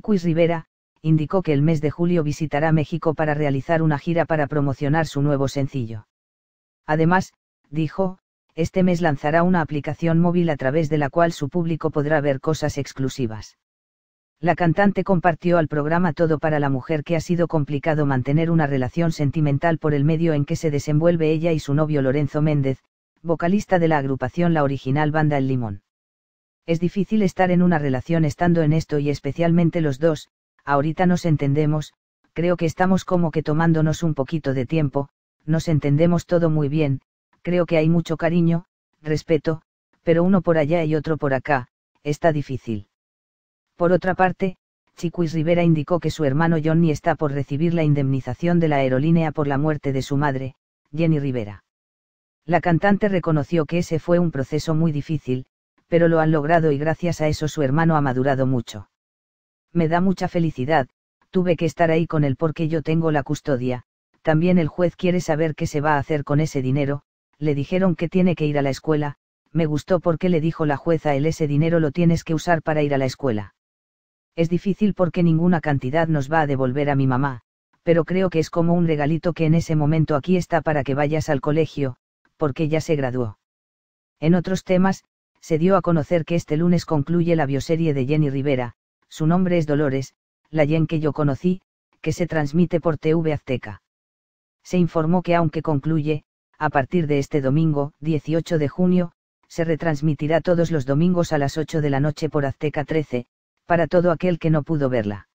Quis Rivera, indicó que el mes de julio visitará México para realizar una gira para promocionar su nuevo sencillo. Además, dijo, este mes lanzará una aplicación móvil a través de la cual su público podrá ver cosas exclusivas. La cantante compartió al programa Todo para la mujer que ha sido complicado mantener una relación sentimental por el medio en que se desenvuelve ella y su novio Lorenzo Méndez, vocalista de la agrupación La Original Banda El Limón. Es difícil estar en una relación estando en esto y especialmente los dos, ahorita nos entendemos, creo que estamos como que tomándonos un poquito de tiempo, nos entendemos todo muy bien, creo que hay mucho cariño, respeto, pero uno por allá y otro por acá, está difícil. Por otra parte, Chiquis Rivera indicó que su hermano Johnny está por recibir la indemnización de la aerolínea por la muerte de su madre, Jenny Rivera. La cantante reconoció que ese fue un proceso muy difícil, pero lo han logrado y gracias a eso su hermano ha madurado mucho. Me da mucha felicidad, tuve que estar ahí con él porque yo tengo la custodia, también el juez quiere saber qué se va a hacer con ese dinero, le dijeron que tiene que ir a la escuela, me gustó porque le dijo la jueza él ese dinero lo tienes que usar para ir a la escuela. Es difícil porque ninguna cantidad nos va a devolver a mi mamá, pero creo que es como un regalito que en ese momento aquí está para que vayas al colegio, porque ya se graduó. En otros temas, se dio a conocer que este lunes concluye la bioserie de Jenny Rivera, su nombre es Dolores, la Jen que yo conocí, que se transmite por TV Azteca. Se informó que aunque concluye, a partir de este domingo, 18 de junio, se retransmitirá todos los domingos a las 8 de la noche por Azteca 13, para todo aquel que no pudo verla.